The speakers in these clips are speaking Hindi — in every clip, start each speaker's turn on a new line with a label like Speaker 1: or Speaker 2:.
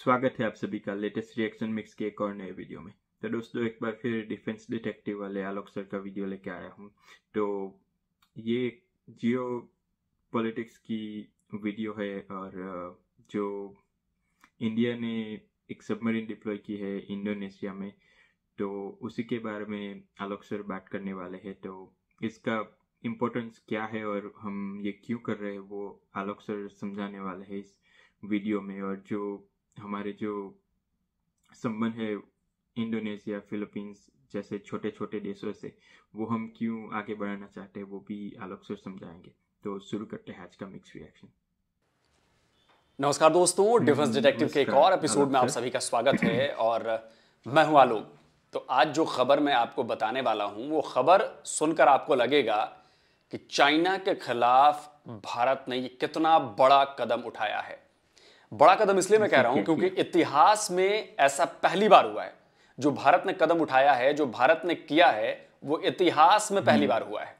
Speaker 1: स्वागत है आप सभी का लेटेस्ट रिएक्शन मिक्स के एक और नए वीडियो में तो दोस्तों एक बार फिर डिफेंस डिटेक्टिव वाले आलोक सर का वीडियो लेके आया हूँ तो ये जियो पॉलिटिक्स की वीडियो है और जो इंडिया ने एक सबमरीन डिप्लॉय की है इंडोनेशिया में तो उसी के बारे में आलोक सर बात करने वाले हैं तो इसका इम्पोर्टेंस क्या है और हम ये क्यों कर रहे हैं वो आलोक सर समझाने वाले हैं इस वीडियो में और जो हमारे जो संबंध है इंडोनेशिया फिलीपींस जैसे छोटे छोटे देशों से वो हम क्यों आगे बढ़ाना चाहते हैं वो भी आलोक से समझाएंगे तो शुरू करते हैं आज का मिक्स रिएक्शन
Speaker 2: नमस्कार दोस्तों डिफेंस हम्म, डिटेक्टिव के एक और एपिसोड में आप सभी का स्वागत है और मैं हूं आलोक तो आज जो खबर मैं आपको बताने वाला हूं वो खबर सुनकर आपको लगेगा कि चाइना के खिलाफ भारत ने ये कितना बड़ा कदम उठाया है बड़ा कदम इसलिए मैं कह रहा हूं क्योंकि इतिहास में ऐसा पहली बार हुआ है जो भारत ने कदम उठाया है जो भारत ने किया है वो इतिहास में पहली हम्म। बार हुआ है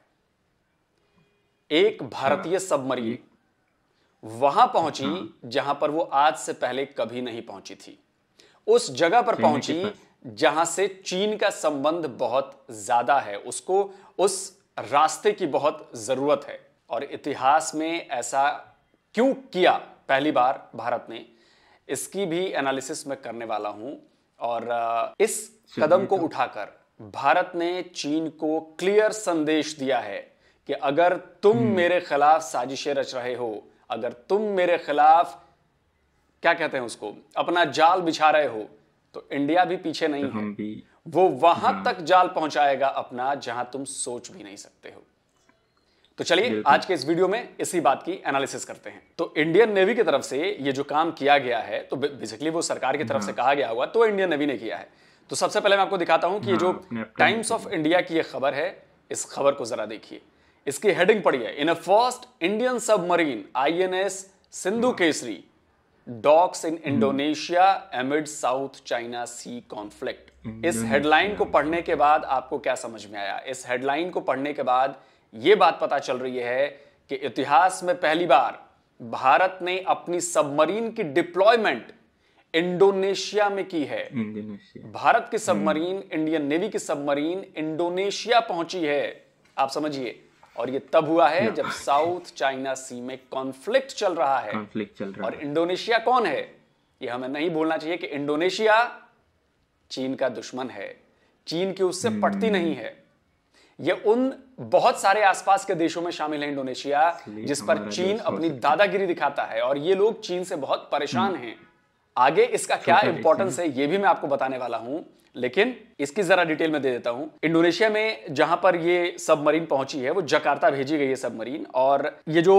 Speaker 2: एक भारतीय हाँ। सबमरीन वहां पहुंची हाँ। जहां पर वो आज से पहले कभी नहीं पहुंची थी उस जगह पर पहुंची जहां से चीन का संबंध बहुत ज्यादा है उसको उस रास्ते की बहुत जरूरत है और इतिहास में ऐसा क्यों किया पहली बार भारत ने इसकी भी एनालिसिस मैं करने वाला हूं और इस कदम को तो। उठाकर भारत ने चीन को क्लियर संदेश दिया है कि अगर तुम हम्म। मेरे खिलाफ साजिशें रच रहे हो अगर तुम मेरे खिलाफ क्या कहते हैं उसको अपना जाल बिछा रहे हो तो इंडिया भी पीछे नहीं है वो वहां तक जाल पहुंचाएगा अपना जहां तुम सोच भी नहीं सकते हो तो चलिए आज के इस वीडियो में इसी बात की एनालिसिस करते हैं तो इंडियन नेवी की तरफ से ये जो काम किया गया है तो बेसिकली वो सरकार की तरफ से हाँ। कहा गया हुआ तो इंडियन नेवी ने किया है तो सबसे पहले मैं आपको दिखाता हूं कि ये जो टाइम्स ऑफ इंडिया की ये खबर है इस खबर को जरा देखिए इसकी हेडिंग पड़ी है in a first Indian submarine INS Sindhu Kesari docks in Indonesia amid South China Sea conflict इस हेडलाइन को पढ़ने के बाद आपको क्या समझ में आया इस हेडलाइन को पढ़ने के बाद यह बात पता चल रही है कि इतिहास में पहली बार भारत ने अपनी सबमरीन की डिप्लॉयमेंट इंडोनेशिया में की है भारत की सबमरीन इंडियन नेवी की सबमरीन इंडोनेशिया पहुंची है आप समझिए और ये तब हुआ है हाँ। जब साउथ चाइना सी में कॉन्फ्लिक्ट चल रहा है
Speaker 1: कॉन्फ्लिक्ट चल रहा और
Speaker 2: इंडोनेशिया कौन है ये हमें नहीं बोलना चाहिए कि इंडोनेशिया चीन का दुश्मन है चीन की उससे हम्म। पटती नहीं है ये उन बहुत सारे आसपास के देशों में शामिल है इंडोनेशिया जिस पर चीन अपनी अच्छा दादागिरी दिखाता है और ये लोग चीन से बहुत परेशान हम्म। हैं आगे इसका क्या इंपॉर्टेंस है ये भी मैं आपको बताने वाला हूं लेकिन इसकी जरा डिटेल में दे देता हूं इंडोनेशिया में जहां पर ये सबमरीन पहुंची है वो जकार्ता भेजी गई है सबमरीन और ये जो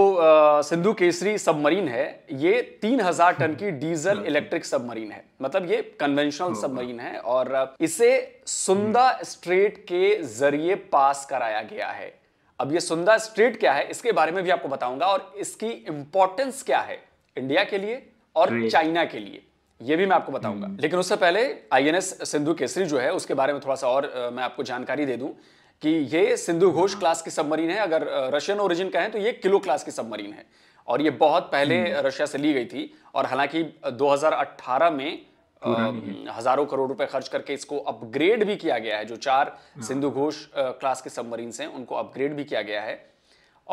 Speaker 2: सिंधु केसरी सबमरीन है ये हजार टन की डीजल इलेक्ट्रिक सबमरीन है मतलब ये कन्वेंशनल सबमरीन है और इसे सुंदा स्ट्रेट hmm। के जरिए पास कराया गया है अब ये सुंदा स्ट्रेट क्या है इसके बारे में भी आपको बताऊंगा और इसकी इंपॉर्टेंस क्या है इंडिया के लिए और चाइना के लिए ये भी मैं आपको बताऊंगा hmm. लेकिन उससे पहले I N S Sindhu Kesari जो है उसके बारे में थोड़ा सा और मैं आपको जानकारी दे दूं कि ये सिंधु घोष क्लास hmm. की सबमरीन है अगर रशियन ओरिजिन का है तो ये किलो क्लास की सबमरीन है और ये बहुत पहले रशिया hmm. से ली गई थी और हालांकि 2018 में हजारों करोड़ रुपए खर्च करके इसको अपग्रेड भी किया गया है जो चार सिंधु घोष क्लास के सबमरीन हैं उनको अपग्रेड भी किया गया है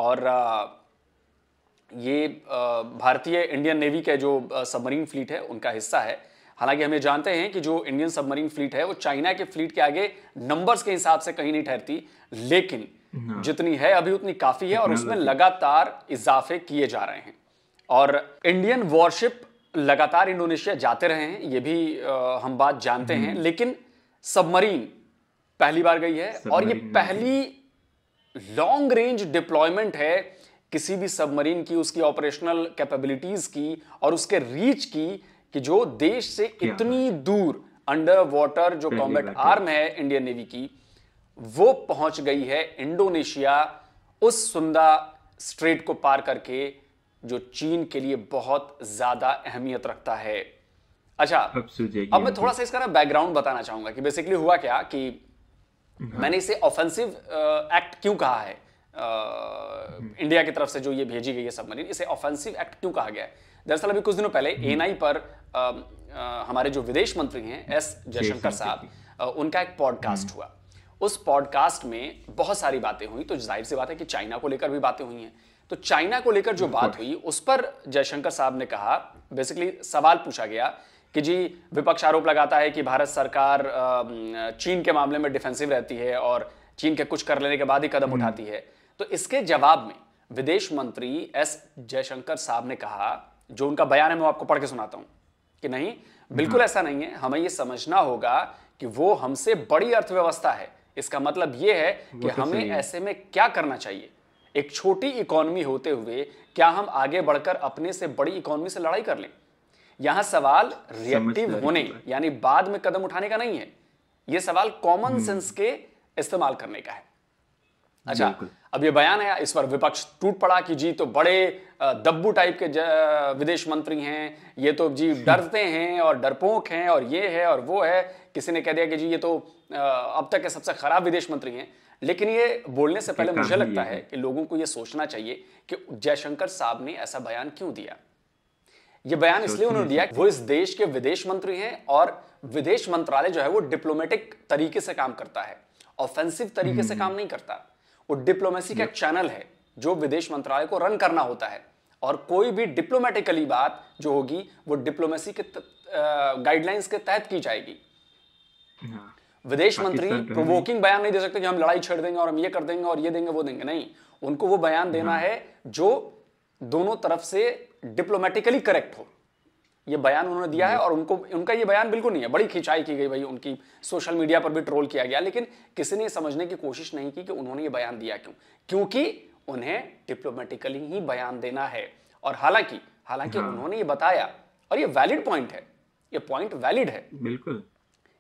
Speaker 2: और ये भारतीय इंडियन नेवी के जो सबमरीन फ्लीट है उनका हिस्सा है हालांकि हमें जानते हैं कि जो इंडियन सबमरीन फ्लीट है वो चाइना के फ्लीट के आगे नंबर्स के हिसाब से कहीं नहीं ठहरती लेकिन जितनी है अभी उतनी काफी है और उसमें लगातार इजाफे किए जा रहे हैं और इंडियन वॉरशिप लगातार इंडोनेशिया जाते रहे हैं ये भी आ, हम बात जानते हम्म। हैं लेकिन सबमरीन पहली बार गई है और ये पहली लॉन्ग रेंज डिप्लॉयमेंट है किसी भी सबमरीन की उसकी ऑपरेशनल कैपेबिलिटीज की और उसके रीच की कि जो देश से इतनी दूर अंडर वाटर जो कॉम्बैट आर्म है इंडियन नेवी की वो पहुंच गई है इंडोनेशिया उस सुंदा स्ट्रेट को पार करके जो चीन के लिए बहुत ज्यादा अहमियत रखता है अच्छा
Speaker 1: अब मैं थोड़ा सा
Speaker 2: इसका ना बैकग्राउंड बताना चाहूंगा कि बेसिकली हुआ क्या कि हाँ। मैंने इसे ऑफेंसिव एक्ट क्यों कहा है इंडिया की तरफ से जो ये भेजी गई है सबमरीन इसे ऑफेंसिव एक्ट क्यों कहा गया है दरअसल अभी कुछ दिनों पहले एनआई हम्म। पर आ, आ, हमारे जो विदेश मंत्री हैं एस जयशंकर साहब उनका एक पॉडकास्ट हम्म। हुआ उस पॉडकास्ट में बहुत सारी बातें हुई तो जाहिर सी बात है कि चाइना को लेकर भी बातें हुई हैं तो चाइना को लेकर जो बात हुई उस पर जयशंकर साहब ने कहा बेसिकली सवाल पूछा गया कि जी विपक्ष आरोप लगाता है कि भारत सरकार चीन के मामले में डिफेंसिव रहती है और चीन के कुछ कर लेने के बाद ही कदम हम्म। उठाती है तो इसके जवाब में विदेश मंत्री एस जयशंकर साहब ने कहा जो उनका बयान है मैं आपको पढ़ के सुनाता हूं कि नहीं बिल्कुल ऐसा नहीं है हमें यह समझना होगा कि वो हमसे बड़ी अर्थव्यवस्था है इसका मतलब यह है कि तो हमें ऐसे में क्या करना चाहिए एक छोटी इकोनॉमी होते हुए क्या हम आगे बढ़कर अपने से बड़ी इकोनॉमी से लड़ाई कर लें यहां सवाल रिएक्टिव होने यानी बाद में कदम उठाने का नहीं है यह सवाल कॉमन हम्म। सेंस के इस्तेमाल करने का है अच्छा अब ये बयान है इस पर विपक्ष टूट पड़ा कि जी तो बड़े दब्बू टाइप के विदेश मंत्री हैं ये तो जी डरते हैं और डरपोक हैं और ये है और वो है किसी ने कह दिया कि जी ये तो अब तक के सबसे खराब विदेश मंत्री हैं लेकिन ये बोलने से पहले मुझे लगता है कि लोगों को ये सोचना चाहिए कि जयशंकर साहब ने ऐसा बयान क्यों दिया ये बयान इसलिए उन्होंने दिया वो इस देश के विदेश मंत्री हैं और विदेश मंत्रालय जो है वो डिप्लोमेटिक तरीके से काम करता है ऑफेंसिव तरीके से हम्म। काम नहीं करता वो डिप्लोमेसी का एक चैनल है जो विदेश मंत्रालय को रन करना होता है और कोई भी डिप्लोमेटिकली बात जो होगी वो डिप्लोमेसी के गाइडलाइंस के तहत की जाएगी हाँ। विदेश मंत्री प्रोवोकिंग बयान नहीं दे सकते कि हम लड़ाई छेड़ देंगे और हम ये कर देंगे और ये देंगे वो देंगे नहीं उनको वो बयान देना हाँ। है जो दोनों तरफ से डिप्लोमेटिकली करेक्ट हो ये बयान उन्होंने दिया है और उनको उनका ये बयान बिल्कुल नहीं है बड़ी खिंचाई की गई भाई उनकी सोशल मीडिया पर भी ट्रोल किया गया लेकिन किसी ने समझने की कोशिश नहीं की कि उन्होंने ये बयान दिया क्यों क्योंकि उन्हें डिप्लोमेटिकली ही बयान देना है और हालांकि हालांकि हाँ। उन्होंने ये बताया और ये वैलिड पॉइंट है ये पॉइंट वैलिड है बिल्कुल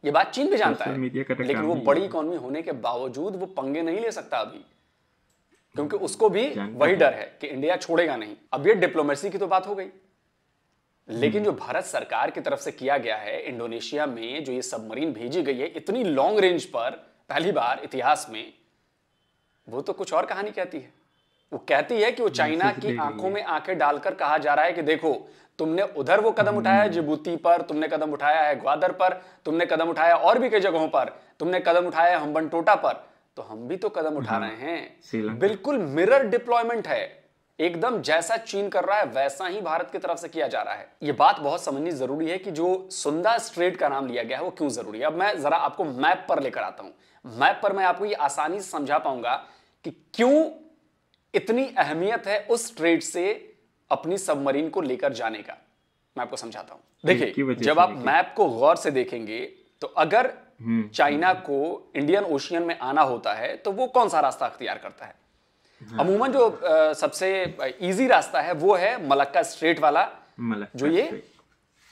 Speaker 2: ये बात चीन भी जानता है लेकिन वो बड़ी इकोनॉमी होने के बावजूद वो पंगे नहीं ले सकता अभी क्योंकि उसको भी वही डर है कि इंडिया छोड़ेगा नहीं अब ये डिप्लोमेसी की तो बात हो गई लेकिन हम्म। जो भारत सरकार की तरफ से किया गया है इंडोनेशिया में जो ये सबमरीन भेजी गई है इतनी लॉन्ग रेंज पर पहली बार इतिहास में वो तो कुछ और कहानी कहती है वो कहती है कि वो चाइना की आंखों में आंखें डालकर कहा जा रहा है कि देखो तुमने उधर वो कदम उठाया है हम्म। जिबूती पर तुमने कदम उठाया है ग्वादर पर तुमने कदम उठाया और भी कई जगहों पर तुमने कदम उठाया है हम्बनटोटा पर तो हम भी तो कदम उठा हम्म। रहे हैं बिल्कुल मिरर डिप्लॉयमेंट है एकदम जैसा चीन कर रहा है वैसा ही भारत की तरफ से किया जा रहा है यह बात बहुत समझनी जरूरी है कि जो सुंदा स्ट्रेट का नाम लिया गया है वो क्यों जरूरी है अब मैं जरा आपको मैप पर लेकर आता हूं मैप पर मैं आपको ये आसानी से समझा पाऊंगा कि क्यों इतनी अहमियत है उस स्ट्रेट से अपनी सबमरीन को लेकर जाने का मैं आपको समझाता हूं देखिए जब आप मैप को गौर से देखेंगे तो अगर हम्म, चाइना हम्म। को इंडियन ओशियन में आना होता है तो वो कौन सा रास्ता अख्तियार करता है हाँ। अमूमन जो आ, सबसे इजी रास्ता है वो है मलक्का स्ट्रेट वाला
Speaker 1: मलक्का जो ये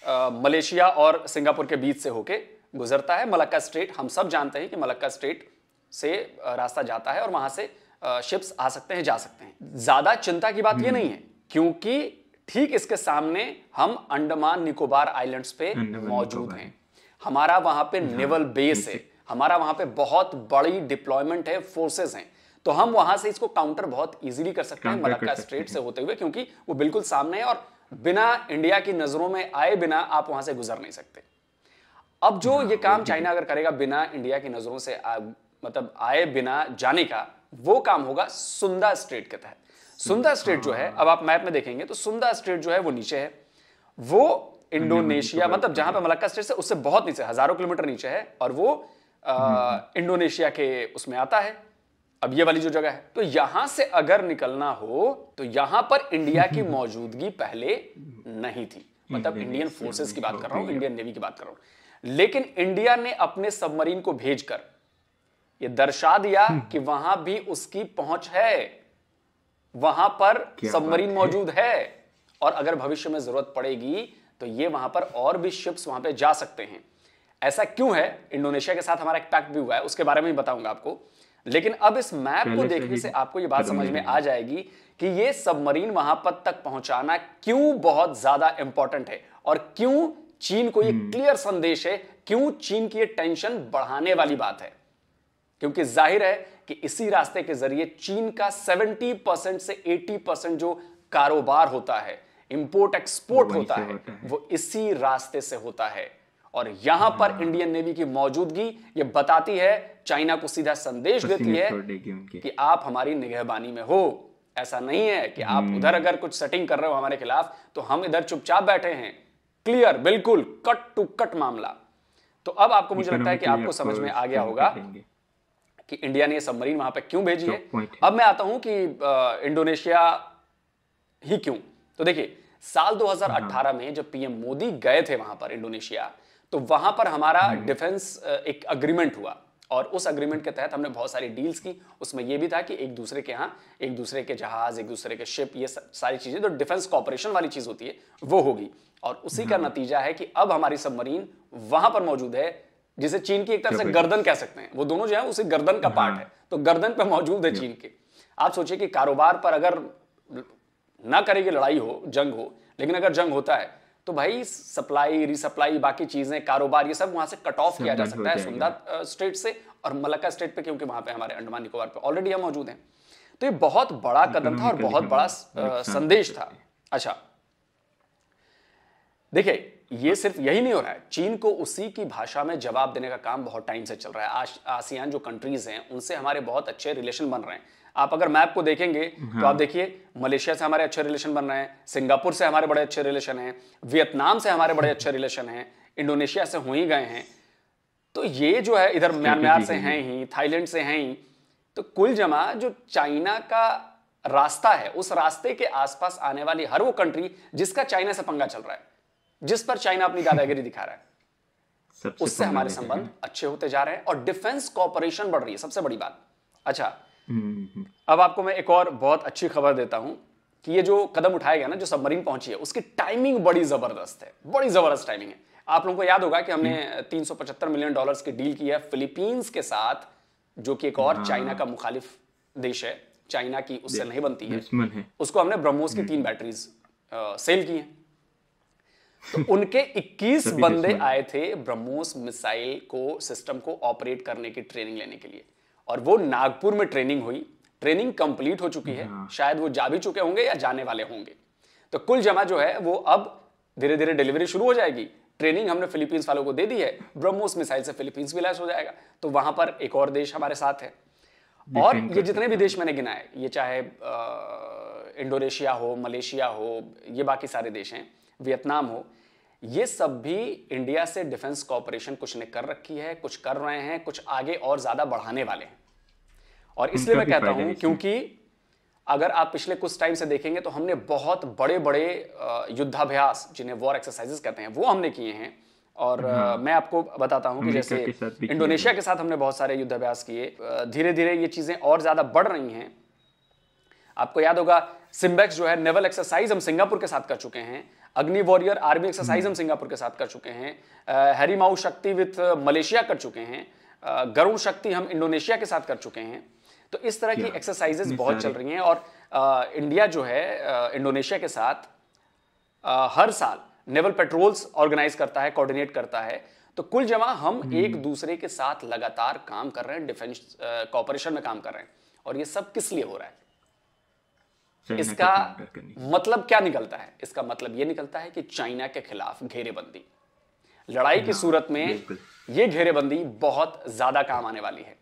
Speaker 2: आ, मलेशिया और सिंगापुर के बीच से होके गुजरता है मलक्का स्ट्रेट हम सब जानते हैं कि मलक्का स्ट्रेट से रास्ता जाता है और वहां से शिप्स आ सकते हैं जा सकते हैं ज्यादा चिंता की बात ये हम्म। नहीं है क्योंकि ठीक इसके सामने हम अंडमान निकोबार आइलैंड्स पे मौजूद हैं हमारा वहां पे हाँ, नेवल बेस है हमारा वहां पे बहुत बड़ी डिप्लॉयमेंट है फोर्सेस हैं तो हम वहां से इसको काउंटर बहुत इजीली कर सकते हैं मलक्का स्ट्रेट से होते हुए क्योंकि वो बिल्कुल सामने है और बिना इंडिया की नजरों में आए बिना आप वहां से गुजर नहीं सकते अब जो हाँ, ये काम चाइना अगर करेगा बिना इंडिया की नजरों से आ, मतलब आए बिना जाने का वो काम होगा सुंदा स्ट्रेट के तहत सुंदा स्ट्रेट जो है हाँ। अब आप मैप में देखेंगे तो सुंदा स्ट्रेट जो है वो नीचे है वो इंडोनेशिया हाँ, तो मतलब जहां पे मलक्का स्टेट से उससे बहुत नीचे हजारों किलोमीटर नीचे है और वो इंडोनेशिया हम्म, हम्म। के उसमें आता है अब ये वाली जो जगह है तो यहां से अगर निकलना हो तो यहां पर इंडिया की मौजूदगी पहले नहीं थी मतलब इंडियन फोर्सेस की बात कर रहा हूं इंडियन नेवी की बात कर रहा हूं लेकिन इंडिया ने अपने सबमरीन को भेजकर यह दर्शा दिया हम्म। कि वहां भी उसकी पहुंच है वहां पर सबमरीन मौजूद है और अगर भविष्य में जरूरत पड़ेगी तो ये वहां पर और भी शिप्स वहां पे जा सकते हैं ऐसा क्यों है इंडोनेशिया के साथ हमारा एक पैक्ट भी हुआ है उसके बारे में भी बताऊंगा आपको लेकिन अब इस मैप को देखने से आपको ये बात समझ में आ जाएगी कि ये सबमरीन वहां पर तक पहुंचाना क्यों बहुत ज्यादा इंपॉर्टेंट है और क्यों चीन को ये क्लियर हम्म। संदेश है क्यों चीन की ये टेंशन बढ़ाने वाली बात है क्योंकि जाहिर है कि इसी रास्ते के जरिए चीन का 70 परसेंट से 80 परसेंट जो कारोबार होता है इंपोर्ट एक्सपोर्ट होता है, है वो इसी रास्ते से होता है और यहां पर इंडियन नेवी की मौजूदगी ये बताती है चाइना को सीधा संदेश देती है कि आप हमारी निगहबानी में हो ऐसा नहीं है कि आप हम्म। उधर अगर कुछ सेटिंग कर रहे हो हमारे खिलाफ तो हम इधर चुपचाप बैठे हैं क्लियर बिल्कुल कट टू कट मामला तो अब आपको मुझे लगता है कि आपको समझ में आ गया होगा कि इंडिया ने ये सबमरीन वहां पर क्यों भेजी है अब मैं आता हूं कि इंडोनेशिया ही क्यों तो देखिए साल 2018 हाँ। में जब पीएम मोदी गए थे वहां पर इंडोनेशिया तो वहां पर हमारा हम्म। डिफेंस एक अग्रीमेंट हुआ और उस अग्रीमेंट के तहत हमने बहुत सारी डील्स की उसमें यह भी था कि एक दूसरे के यहां एक दूसरे के जहाज एक दूसरे के शिप ये सारी चीजें जो तो डिफेंस कॉपरेशन वाली चीज होती है वो होगी और उसी का हम्म। नतीजा है कि अब हमारी सबमरीन वहां पर मौजूद है जिसे चीन की एक तरह से गर्दन कह सकते हैं वो दोनों जो है उसे गर्दन का पार्ट हम्म। है तो गर्दन पर मौजूद है चीन के आप सोचिए कि कारोबार पर अगर ना करेगी लड़ाई हो जंग हो लेकिन अगर जंग होता है तो भाई सप्लाई रिसप्लाई बाकी चीजें कारोबार ये सब वहां से कट ऑफ किया जा सकता है सुंदर स्टेट से और मलक्का स्टेट पे क्योंकि वहां पे हमारे अंडमान निकोबार पे ऑलरेडी हम मौजूद हैं तो ये बहुत बड़ा कदम था और बहुत बड़ा संदेश था अच्छा देखिए ये सिर्फ यही नहीं हो रहा है चीन को उसी की भाषा में जवाब देने का काम बहुत टाइम से चल रहा है आसियान जो कंट्रीज हैं उनसे हमारे बहुत अच्छे रिलेशन बन रहे हैं आप अगर मैप को देखेंगे तो आप हाँ। देखिए मलेशिया से हमारे अच्छे रिलेशन बन रहे हैं सिंगापुर से हमारे बड़े अच्छे रिलेशन हैं वियतनाम से हमारे बड़े अच्छे रिलेशन हैं इंडोनेशिया से हो ही गए हैं तो ये जो है इधर म्यांमार से हैं ही थाईलैंड से हैं ही तो कुल जमा जो चाइना का रास्ता है उस रास्ते के आसपास आने वाली हर वो कंट्री जिसका चाइना से पंगा चल रहा है जिस पर चाइना अपनी दादागिरी दिखा रहा है उससे हमारे संबंध अच्छे होते जा रहे हैं और डिफेंस कॉपरेशन बढ़ रही है सबसे बड़ी बात अच्छा हम्म। अब आपको मैं एक और बहुत अच्छी खबर देता हूं कि ये जो कदम उठाया गया ना जो सबमरीन पहुंची है उसकी टाइमिंग बड़ी जबरदस्त है बड़ी जबरदस्त टाइमिंग है आप लोगों को याद होगा कि हमने 375 हम्म। मिलियन डॉलर्स की डील की है फिलीपींस के साथ जो कि एक और हाँ। चाइना का मुखालिफ देश है चाइना की उससे नहीं बनती है, है। उसको हमने ब्रह्मोस की हम्म। तीन बैटरीज सेल की हैं तो उनके 21 बंदे आए थे ब्रह्मोस मिसाइल को सिस्टम को ऑपरेट करने की ट्रेनिंग लेने के लिए और वो नागपुर में ट्रेनिंग हुई ट्रेनिंग कंप्लीट हो चुकी है हाँ। शायद वो जा भी चुके होंगे या जाने वाले होंगे तो कुल जमा जो है वो अब धीरे धीरे डिलीवरी शुरू हो जाएगी ट्रेनिंग हमने फिलीपींस वालों को दे दी है ब्रह्मोस मिसाइल से फिलीपींस भी लैस हो जाएगा तो वहां पर एक और देश हमारे साथ है और ये जितने भी देश मैंने गिनाए ये चाहे इंडोनेशिया हो मलेशिया हो ये बाकी सारे देश हैं वियतनाम हो ये सब भी इंडिया से डिफेंस कॉपरेशन कुछ ने कर रखी है कुछ कर रहे हैं कुछ आगे और ज्यादा बढ़ाने वाले हैं और इसलिए मैं कहता हूं क्योंकि अगर आप पिछले कुछ टाइम से देखेंगे तो हमने बहुत बड़े बड़े युद्धाभ्यास जिन्हें वॉर एक्सरसाइजेस कहते हैं वो हमने किए हैं और हाँ। मैं आपको बताता हूं कि जैसे के इंडोनेशिया के साथ हमने बहुत सारे युद्धाभ्यास किए धीरे धीरे ये चीजें और ज्यादा बढ़ रही हैं आपको याद होगा सिम्बेक्स जो है नेवल एक्सरसाइज हम सिंगापुर के साथ कर चुके हैं अग्नि वॉरियर आर्मी एक्सरसाइज हम्म। हम सिंगापुर के साथ कर चुके हैं Harimau Shakti with Malaysia कर चुके हैं गरुण शक्ति हम इंडोनेशिया के साथ कर चुके हैं तो इस तरह की एक्सरसाइजेस बहुत चल रही हैं और आ, इंडिया जो है इंडोनेशिया के साथ आ, हर साल नेवल पेट्रोल्स ऑर्गेनाइज करता है कोऑर्डिनेट करता है तो कुल जमा हम हम्म। एक दूसरे के साथ लगातार काम कर रहे हैं डिफेंस कॉपरेशन में काम कर रहे हैं और ये सब किस लिए हो रहा है इसका मतलब क्या निकलता है इसका मतलब यह निकलता है कि चाइना के खिलाफ घेरेबंदी लड़ाई की सूरत में यह घेरेबंदी बहुत ज्यादा काम आने वाली है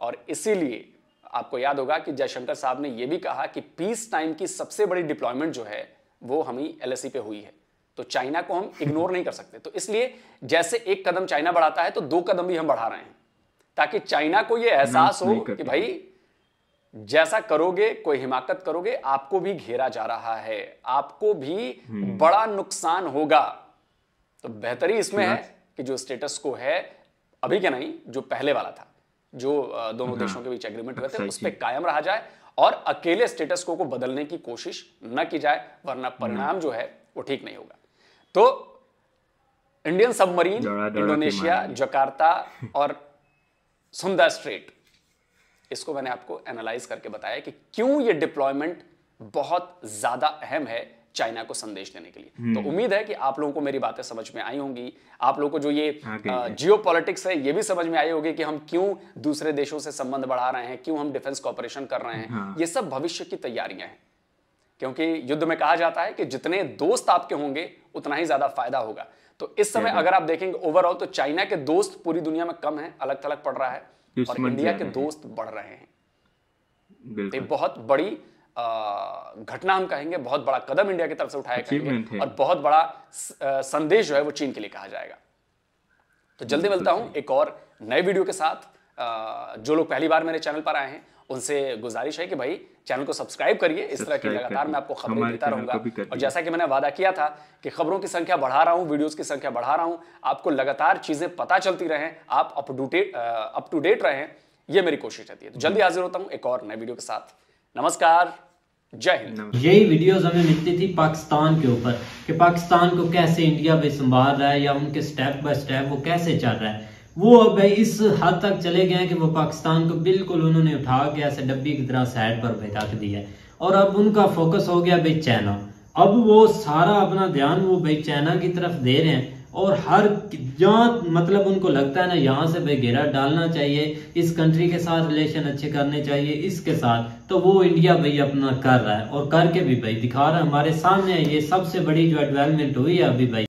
Speaker 2: और इसीलिए आपको याद होगा कि जयशंकर साहब ने यह भी कहा कि पीस टाइम की सबसे बड़ी डिप्लॉयमेंट जो है वो हमें एल पे हुई है तो चाइना को हम इग्नोर नहीं कर सकते तो इसलिए जैसे एक कदम चाइना बढ़ाता है तो दो कदम भी हम बढ़ा रहे हैं ताकि चाइना को यह एहसास हो कि भाई जैसा करोगे कोई हिमाकत करोगे आपको भी घेरा जा रहा है आपको भी हम्म। बड़ा नुकसान होगा तो बेहतरी इसमें है कि जो स्टेटस को है अभी क्या नहीं जो पहले वाला था जो दोनों हाँ। देशों के बीच एग्रीमेंट हुए थे हाँ उस पर कायम रहा जाए और अकेले स्टेटस को को बदलने की कोशिश न की जाए वरना हम्म। परिणाम जो है वो ठीक नहीं होगा तो इंडियन सबमरीन इंडोनेशिया जकार्ता और सुंदर स्ट्रेट इसको मैंने आपको एनालाइज करके बताया कि क्यों ये डिप्लॉयमेंट बहुत ज्यादा अहम है चाइना को संदेश देने के लिए तो हम्म। उम्मीद है कि आप लोगों को मेरी बातें समझ में आई होंगी आप लोगों को जो ये जियो हाँ, है ये भी समझ में आई होगी कि हम क्यों दूसरे देशों से संबंध बढ़ा रहे हैं क्यों हम डिफेंस कॉपरेशन कर रहे हैं हाँ। ये सब भविष्य की तैयारियां हैं क्योंकि युद्ध में कहा जाता है कि जितने दोस्त आपके होंगे उतना ही ज्यादा फायदा होगा तो इस समय अगर आप देखेंगे ओवरऑल तो चाइना के दोस्त पूरी दुनिया में कम है अलग थलग पड़ रहा है और इंडिया के दोस्त बढ़ रहे हैं ये बहुत बड़ी घटना हम कहेंगे बहुत बड़ा कदम इंडिया की तरफ से उठाया और बहुत बड़ा संदेश जो है वो चीन के लिए कहा जाएगा तो जल्दी मिलता हूं एक और नए वीडियो के साथ जो लोग पहली बार मेरे चैनल पर आए हैं उनसे गुजारिश है कि भाई चैनल को सब्सक्राइब करिए इस तरह की लगातार मैं आपको खबरें देता रहूंगा और जैसा कि मैंने वादा किया था कि खबरों की संख्या बढ़ा रहा हूँ वीडियोस की संख्या बढ़ा रहा हूं आपको लगातार चीजें पता चलती रहें आप अप टू डेट रहें ये मेरी कोशिश रहती है तो जल्दी हाजिर होता हूँ एक और नए वीडियो के साथ नमस्कार जय हिंद
Speaker 1: यही वीडियोस हमें मिलती थी पाकिस्तान के ऊपर कि पाकिस्तान को कैसे इंडिया भी संभाल रहा है या उनके स्टेप बाय स्टेप वो कैसे चल रहा है वो अब इस हद तक चले गए कि वो पाकिस्तान को बिल्कुल उन्होंने उठा के ऐसे डब्बी की तरह साइड पर भटक दिया और अब उनका फोकस हो गया भाई चाइना अब वो सारा अपना ध्यान वो भाई चाइना की तरफ दे रहे हैं और हर जहाँ मतलब उनको लगता है ना यहाँ से भाई घेरा डालना चाहिए इस कंट्री के साथ रिलेशन अच्छे करने चाहिए इसके साथ तो वो इंडिया भाई अपना कर रहा है और करके भी भाई दिखा रहा है हमारे सामने ये सबसे बड़ी जो डेवलपमेंट हुई है अभी भाई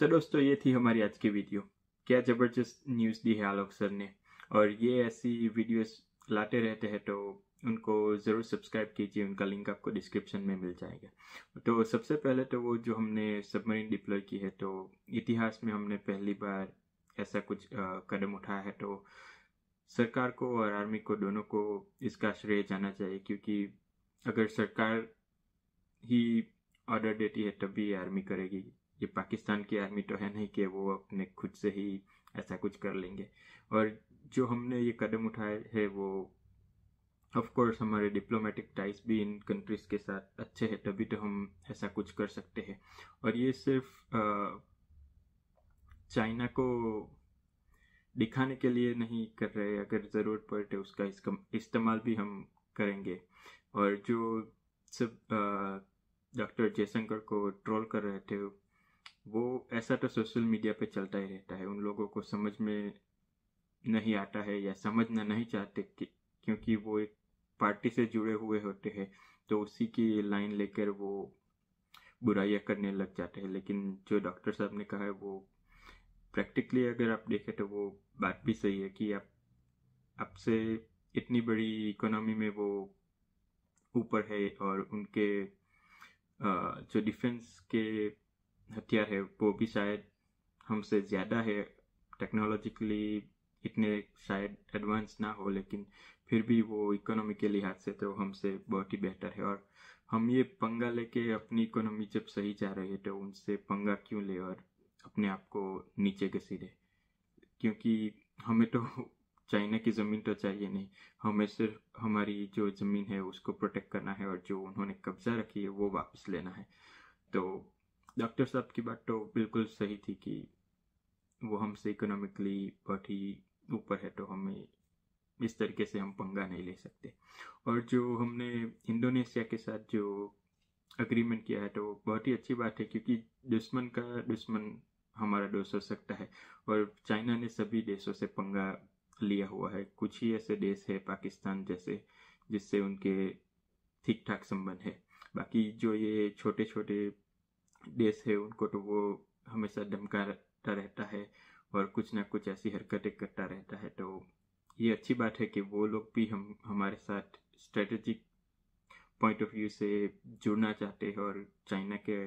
Speaker 1: तो दोस्तों ये थी हमारी आज की वीडियो क्या ज़बरदस्त न्यूज़ दी है आलोक सर ने और ये ऐसी वीडियोस लाते रहते हैं तो उनको ज़रूर सब्सक्राइब कीजिए उनका लिंक आपको डिस्क्रिप्शन में मिल जाएगा तो सबसे पहले तो वो जो हमने सबमरीन डिप्लॉय की है तो इतिहास में हमने पहली बार ऐसा कुछ कदम उठाया है तो सरकार को और आर्मी को दोनों को इसका श्रेय जाना चाहिए क्योंकि अगर सरकार ही ऑर्डर देती है तभी आर्मी करेगी ये पाकिस्तान की आर्मी तो है नहीं कि वो अपने खुद से ही ऐसा कुछ कर लेंगे और जो हमने ये कदम उठाए है वो ऑफ कोर्स हमारे डिप्लोमेटिक टाइज भी इन कंट्रीज़ के साथ अच्छे हैं तभी तो हम ऐसा कुछ कर सकते हैं और ये सिर्फ चाइना को दिखाने के लिए नहीं कर रहे अगर ज़रूरत पड़े तो उसका इस्तेमाल भी हम करेंगे और जो सब डॉक्टर जयशंकर को ट्रोल कर रहे थे वो ऐसा तो सोशल मीडिया पे चलता ही रहता है उन लोगों को समझ में नहीं आता है या समझना नहीं चाहते कि, क्योंकि वो एक पार्टी से जुड़े हुए होते हैं तो उसी की लाइन लेकर वो बुराइयाँ करने लग जाते हैं लेकिन जो डॉक्टर साहब ने कहा है वो प्रैक्टिकली अगर आप देखें तो वो बात भी सही है कि आप आपसे इतनी बड़ी इकोनॉमी में वो ऊपर है और उनके जो डिफेंस के हथियार है वो भी शायद हमसे ज़्यादा है टेक्नोलॉजिकली इतने शायद एडवांस ना हो लेकिन फिर भी वो इकोनॉमी के लिहाज से तो हमसे बहुत ही बेहतर है और हम ये पंगा लेके अपनी इकोनॉमी जब सही जा रही है तो उनसे पंगा क्यों ले और अपने आप को नीचे घसीटे क्योंकि हमें तो चाइना की ज़मीन तो चाहिए नहीं हमें सिर्फ हमारी जो ज़मीन है उसको प्रोटेक्ट करना है और जो उन्होंने कब्ज़ा रखी है वो वापस लेना है तो डॉक्टर साहब की बात तो बिल्कुल सही थी कि वो हमसे इकोनॉमिकली बहुत ही ऊपर है तो हमें इस तरीके से हम पंगा नहीं ले सकते और जो हमने इंडोनेशिया के साथ जो अग्रीमेंट किया है तो बहुत ही अच्छी बात है क्योंकि दुश्मन का दुश्मन हमारा दोस्त हो सकता है और चाइना ने सभी देशों से पंगा लिया हुआ है कुछ ही ऐसे देश है पाकिस्तान जैसे जिससे उनके ठीक ठाक संबंध है बाकी जो ये छोटे छोटे देश है उनको तो वो हमेशा धमकाता रहता है और कुछ ना कुछ ऐसी हरकतें करता रहता है तो ये अच्छी बात है कि वो लोग भी हम हमारे साथ स्ट्रेटजिक पॉइंट ऑफ व्यू से जुड़ना चाहते हैं और चाइना के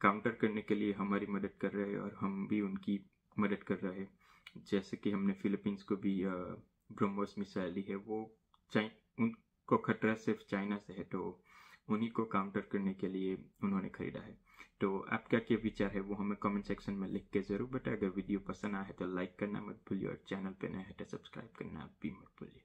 Speaker 1: काउंटर करने के लिए हमारी मदद कर रहे हैं और हम भी उनकी मदद कर रहे हैं जैसे कि हमने फिलीपींस को भी ब्रह्मोस मिसाइल दी है वो चाइ उनको खतरा सिर्फ चाइना से है तो उन्हीं को काउंटर करने के लिए उन्होंने खरीदा है तो आपका क्या विचार है वो हमें कमेंट सेक्शन में लिख के ज़रूर बताए अगर वीडियो पसंद आए तो लाइक करना मत भूलिए और चैनल पर नया है तो सब्सक्राइब करना भी मत भूलिए